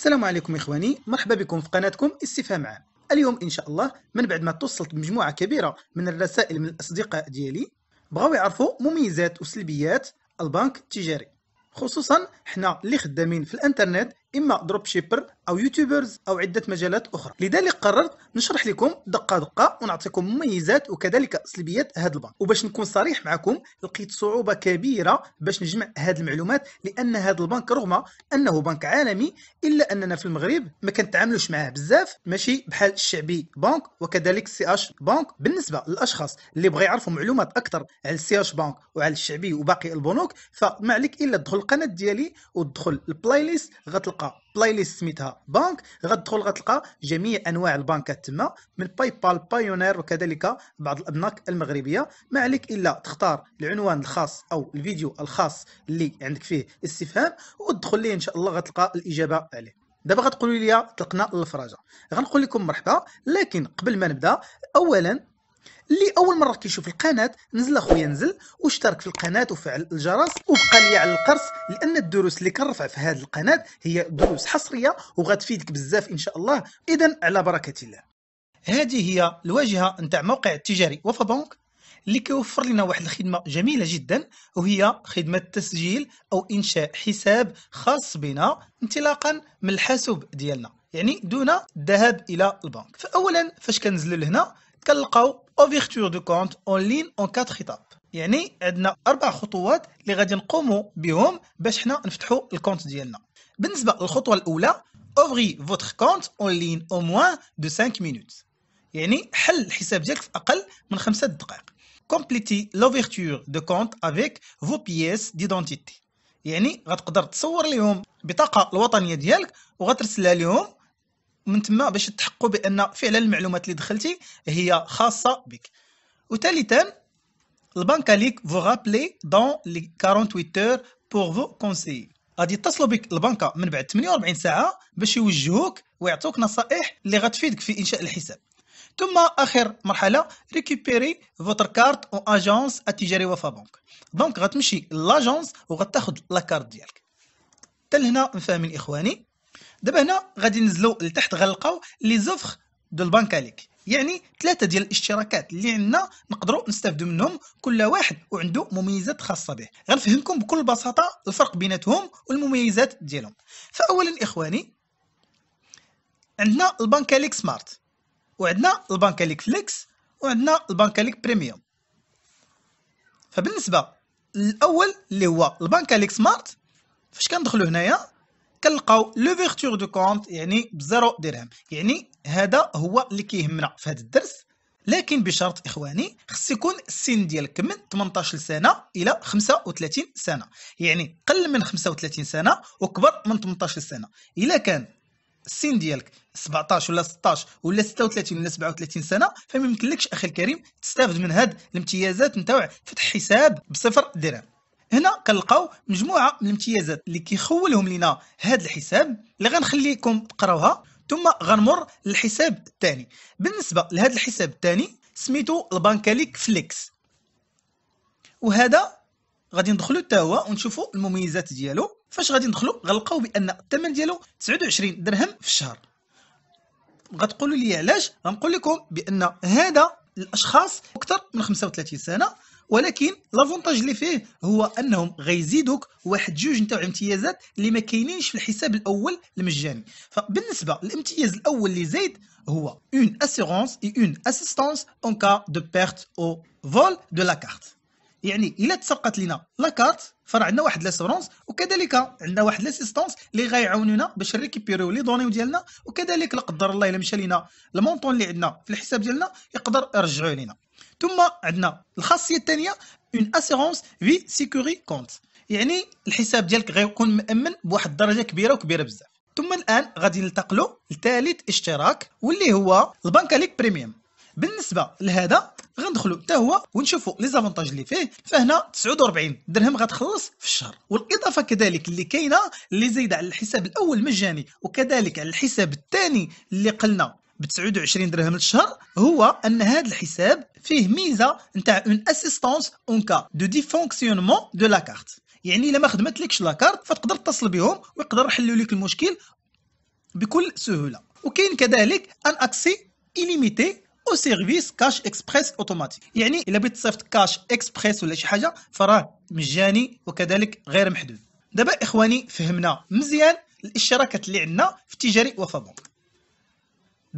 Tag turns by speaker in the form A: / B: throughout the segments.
A: السلام عليكم إخواني مرحبا بكم في قناتكم استفهام عام اليوم إن شاء الله من بعد ما توصلت مجموعة كبيرة من الرسائل من الأصدقاء ديالي بغاو يعرفوا مميزات وسلبيات البنك التجاري خصوصا حنا اللي خدامين في الانترنت اما دروب شيبر او يوتيوبرز او عده مجالات اخرى لذلك قررت نشرح لكم دقه دقه ونعطيكم مميزات وكذلك سلبيات هذا البنك وباش نكون صريح معكم لقيت صعوبه كبيره باش نجمع هذه المعلومات لان هذا البنك رغم انه بنك عالمي الا اننا في المغرب ما كنتعاملوش معاه بزاف ماشي بحال الشعبي بنك وكذلك سي اش بنك بالنسبه للاشخاص اللي بغى يعرفوا معلومات اكثر على سي اش بنك وعلى الشعبي وباقي البنوك فما عليك الا تدخل القناه ديالي وتدخل البلاي ليست غتلقى غتلقى بلاي ليست سميتها بانك غتدخل غتلقى جميع انواع البنكات تما من باي بال بايونير وكذلك بعض الابناك المغربيه ما عليك الا تختار العنوان الخاص او الفيديو الخاص اللي عندك فيه استفهام وتدخل ليه ان شاء الله غتلقى الاجابه عليه دابا غتقولوا لي طلقنا الفراجه غنقول لكم مرحبا لكن قبل ما نبدا اولا اللي اول مره كيشوف القناه نزل اخويا نزل واشترك في القناه وفعل الجرس وبقى لي على القرص لان الدروس اللي كنرفع في هذه القناه هي دروس حصريه وغتفيدك بزاف ان شاء الله اذا على بركه الله هذه هي الواجهه نتاع موقع التجاري وفا بنك اللي كيوفر لنا واحد الخدمه جميله جدا وهي خدمه تسجيل او انشاء حساب خاص بنا انطلاقا من الحاسوب ديالنا يعني دون الذهاب الى البنك فاولا فاش كنزلوا لهنا كنلقاو اوفيرتور دو كونت اون لين اون 4 ايتاب يعني عندنا اربع خطوات اللي غادي نقومو بهم باش حنا نفتحو الكونت ديالنا بالنسبه للخطوه الاولى اوفري فوتر كونت اون لين او موان دو 5 مينوت يعني حل الحساب ديالك في اقل من خمسة دقائق كومبليتي لوفيرتور دو كونت افيك فو بيس ديدونتيتي يعني غتقدر تصور لهم بطاقه الوطنيه ديالك وغترسلها لهم من تما باش تحقوا بان فعلا المعلومات اللي دخلتي هي خاصه بك وثالثا البنك ليك فو رابلي دون لي 48 اور بور فو كونسيي غادي يتصلوا بك البنكه من بعد 48 ساعه باش يوجهوك ويعطوك نصائح اللي غتفيدك في انشاء الحساب ثم اخر مرحله ريكوبيري فوتر كارت اون اجونس التجاري وفا بنك دونك غتمشي لاجونس وغتاخذ لاكارت ديالك حتى لهنا مفاهمين اخواني دابا هنا غادي نزلو لتحت غنلقاو لي زوفر دو البنكاليك يعني ثلاثه ديال الاشتراكات اللي عندنا نقدروا نستافدوا منهم كل واحد وعنده مميزات خاصه به غنفهمكم بكل بساطه الفرق بيناتهم والمميزات ديالهم فاولا اخواني عندنا البنكاليك سمارت وعندنا البنكاليك فليكس وعندنا البنكاليك بريميوم فبالنسبه الاول اللي هو البنكاليك سمارت فاش كندخلوا هنايا كنلقاو لوفيرتور دو كونت يعني بزيرو درهم يعني هذا هو اللي كيهمنا في هذا الدرس لكن بشرط اخواني خص يكون السن ديالك من 18 سنه الى 35 سنه يعني قل من 35 سنه وكبر من 18 سنه الا كان السن ديالك 17 ولا 16 ولا 36 ولا 37 سنه فما يمكنلكش اخي الكريم تستافد من هاد الامتيازات نتاع فتح حساب بصفر درهم هنا كنلقاو مجموعه من الامتيازات اللي كيخولهم لنا هذا الحساب اللي غنخليكم تقراوها ثم غنمر للحساب الثاني بالنسبه لهذا الحساب الثاني سميتو البنكاليك فليكس وهذا غادي ندخلو حتى هو ونشوفو المميزات ديالو فاش غادي ندخلو غنلقاو بان الثمن ديالو 29 درهم في الشهر غتقولوا لي علاش غنقول لكم بان هذا الاشخاص اكثر من 35 سنه ولكن لافونتاج اللي فيه هو انهم غيزيدوك واحد جوج نتاع امتيازات اللي ما كاينينش في الحساب الاول المجاني فبالنسبه للامتياز الاول اللي زايد هو اون اسيغونس اي اون اسيستونس اون كا دو بيرت او فول دو لا كارت يعني الا تسرقت لنا لاكارت فرا عندنا واحد لاسورونس وكذلك عندنا واحد لاسيستونس اللي غيعاونونا باش ريكيبيريو لي دوني ديالنا وكذلك لا قدر الله الا مشى لنا المونطون اللي عندنا في الحساب ديالنا يقدر يرجعوه لنا ثم عندنا الخاصيه الثانيه اون اسيرونس في سيكوري كونت يعني الحساب ديالك غيكون مامن بواحد الدرجه كبيره وكبيره بزاف ثم الان غادي ننتقلوا لثالث اشتراك واللي هو البنكاليك بريميوم بالنسبه لهذا غندخلوا حتى هو ونشوفوا لي زافونتاج اللي فيه فهنا 49 درهم غتخلص في الشهر والاضافه كذلك اللي كاينه اللي زايده على الحساب الاول مجاني وكذلك على الحساب الثاني اللي قلنا ب 29 درهم للشهر هو ان هذا الحساب فيه ميزه نتاع اون اسيستونس اون كا دو ديفونكسيونمون دو لا كارت يعني الا ما خدمتلكش لا كارت فتقدر تتصل بهم ويقدر يحلوا لك المشكل بكل سهوله وكاين كذلك ان اكسي ايليميتي او سيرفيس كاش اكسبريس اوتوماتيك يعني الا بغيت تصيفط كاش اكسبريس ولا شي حاجه فراه مجاني وكذلك غير محدود دابا اخواني فهمنا مزيان الاشتراكات اللي عندنا في تجاري وفابون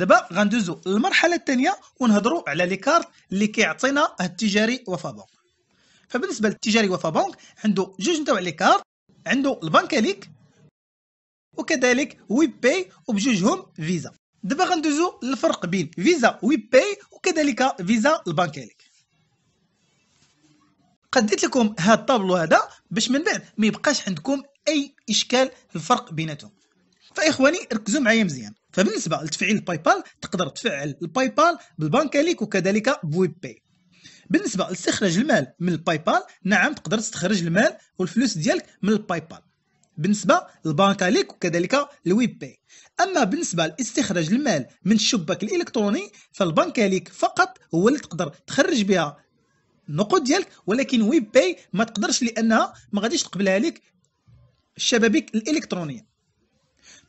A: دابا غندوزو للمرحله الثانيه ونهضروا على لي كارت اللي كيعطينا التجاري وفا بانك فبالنسبه للتجاري وفا بانك عنده جوج نتاع لي كارت عنده البنكاليك وكذلك ويب باي وبجوجهم فيزا دابا غندوزو للفرق بين فيزا ويب باي وكذلك فيزا البنكاليك قديت لكم هاد الطابلو هذا باش من بعد ما يبقاش عندكم اي اشكال في الفرق بيناتهم فاخواني ركزوا معايا مزيان فبالنسبه لتفعيل باي بال تقدر تفعل الباي بال بالبنك ليك وكذلك بويب باي بالنسبه لاستخراج المال من الباي بال نعم تقدر تستخرج المال والفلوس ديالك من الباي بال بالنسبه للبنك ليك وكذلك الوي باي اما بالنسبه لاستخراج المال من الشباك الالكتروني فالبنك ليك فقط هو اللي تقدر تخرج بها النقود ديالك ولكن ويب باي ما تقدرش لانها ما غاديش تقبلها لك الشبابيك الالكترونيه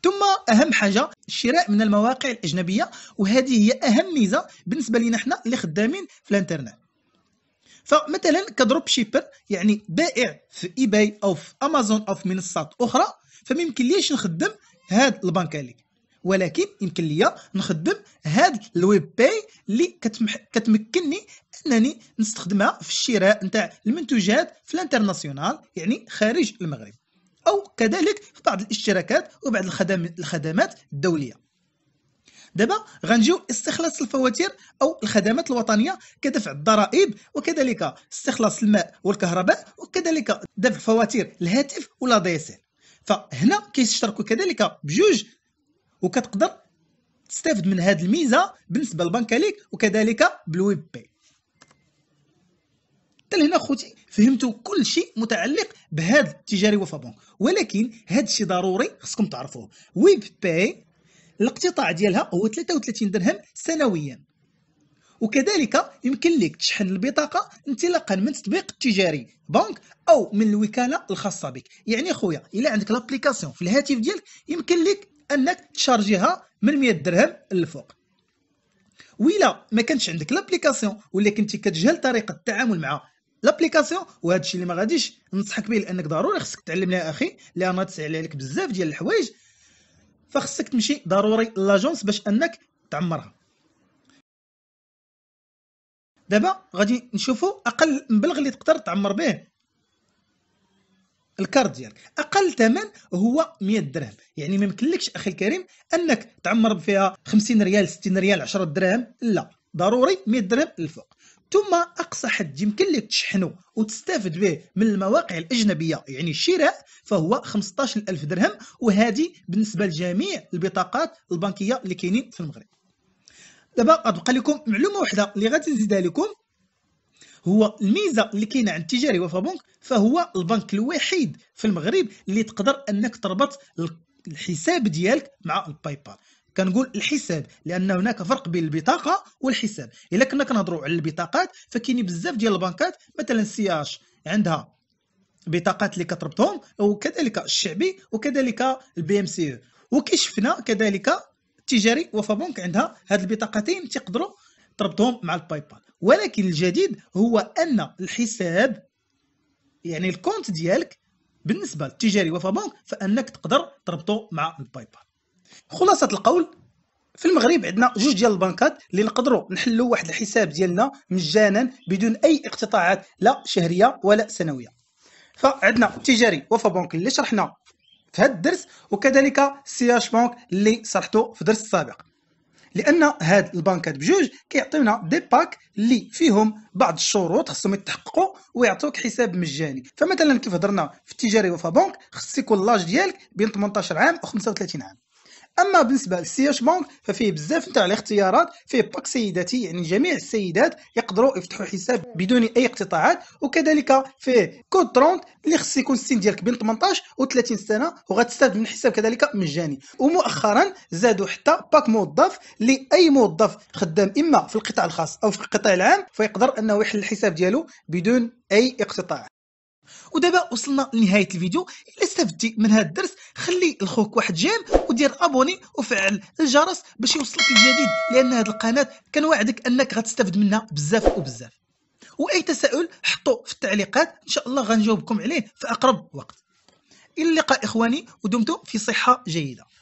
A: ثم اهم حاجه الشراء من المواقع الاجنبيه وهذه هي اهم ميزه بالنسبه لنا حنا اللي خدامين في الانترنت فمثلا كدروب شيبر يعني بائع في اي باي او في امازون او في منصات اخرى فما ليش نخدم هاد البنك عليك ولكن يمكن ليا نخدم هاد الويب باي اللي كتمح... كتمكنني انني نستخدمها في الشراء نتاع المنتوجات في الانترناسيونال يعني خارج المغرب أو كذلك في بعض الاشتراكات وبعض الخدمات الدولية دابا غنجيو استخلاص الفواتير او الخدمات الوطنيه كدفع الضرائب وكذلك استخلاص الماء والكهرباء وكذلك دفع فواتير الهاتف ولا دي اس فهنا كيشتركوا كذلك بجوج وكتقدر تستافد من هذه الميزه بالنسبه للبنك ليك وكذلك بالويب بي لهنا خوتي فهمتوا كل شيء متعلق بهذا التجاري بونك ولكن هذا الشيء ضروري خصكم تعرفوه ويب باي الاقتطاع ديالها هو 33 درهم سنويا وكذلك يمكن لك تشحن البطاقه انطلاقا من تطبيق التجاري بنك او من الوكاله الخاصه بك يعني خويا الا عندك لابليكاسيون في الهاتف ديالك يمكن لك انك تشارجيها من 100 درهم للفوق ويلا ما كانش عندك لابليكاسيون ولا كنتي كتجهل طريقه التعامل مع لابليكاسيون وهذا الشيء اللي ما غاديش ننصحك به لانك ضروري خصك تعلم لها اخي لان تسهل عليك بزاف ديال الحوايج فخصك تمشي ضروري لاجونس باش انك تعمرها دابا غادي نشوفوا اقل مبلغ اللي تقدر تعمر به الكارد ديالك اقل ثمن هو 100 درهم يعني ما يمكنلكش اخي الكريم انك تعمر فيها 50 ريال 60 ريال 10 درهم لا ضروري 100 درهم الفوق ثم أقصى حد يمكن لك تشحنه وتستافد به من المواقع الأجنبية يعني الشراء فهو 15000 درهم وهذه بالنسبة لجميع البطاقات البنكية اللي كاينين في المغرب دابا غتبقى لكم معلومة واحدة اللي غادي نزيدها لكم هو الميزه اللي كاينه عند تجاري وفا بنك فهو البنك الوحيد في المغرب اللي تقدر انك تربط الحساب ديالك مع الباي بال كنقول الحساب لان هناك فرق بين البطاقه والحساب الا كنا كنهضروا على البطاقات فكاين بزاف ديال البنكات مثلا سي اش عندها بطاقات اللي كتربطهم وكذلك الشعبي وكذلك البي ام سي وكشفنا شفنا كذلك التجاري بنك عندها هاد البطاقتين تقدروا تربطهم مع الباي بال ولكن الجديد هو ان الحساب يعني الكونت ديالك بالنسبه للتجاري بنك فانك تقدر تربطه مع الباي بال خلاصه القول في المغرب عندنا جوج ديال البنكات اللي نقدروا نحلوا واحد الحساب ديالنا مجانا بدون اي اقتطاعات لا شهريه ولا سنويه فعندنا تجاري وفا بنك اللي شرحنا في هذا الدرس وكذلك سي اش بنك اللي شرحته في الدرس السابق لان هاد البنكات بجوج كيعطيونا دي باك اللي فيهم بعض الشروط خصهم يتحققوا ويعطوك حساب مجاني فمثلا كيف هضرنا في التجاري وفا بنك خص يكون لاج ديالك بين 18 عام و 35 عام اما بالنسبه للسيرش بانك ففيه بزاف نتاع الاختيارات فيه باك سيداتي يعني جميع السيدات يقدروا يفتحوا حساب بدون اي اقتطاعات وكذلك فيه كود 30 اللي خص يكون السن ديالك بين 18 و 30 سنه وغتستافد من الحساب كذلك مجاني ومؤخرا زادوا حتى باك موظف لاي موظف خدام اما في القطاع الخاص او في القطاع العام فيقدر انه يحل الحساب ديالو بدون اي اقتطاع ودابا وصلنا لنهايه الفيديو الا استفدتي من هذا الدرس خلي لخوك واحد جيم ودير ابوني وفعل الجرس باش يوصلك الجديد لان هذه القناه كنوعدك انك غتستفد منها بزاف وبزاف واي تساؤل حطوه في التعليقات ان شاء الله غنجاوبكم عليه في اقرب وقت الى اللقاء اخواني ودمتم في صحه جيده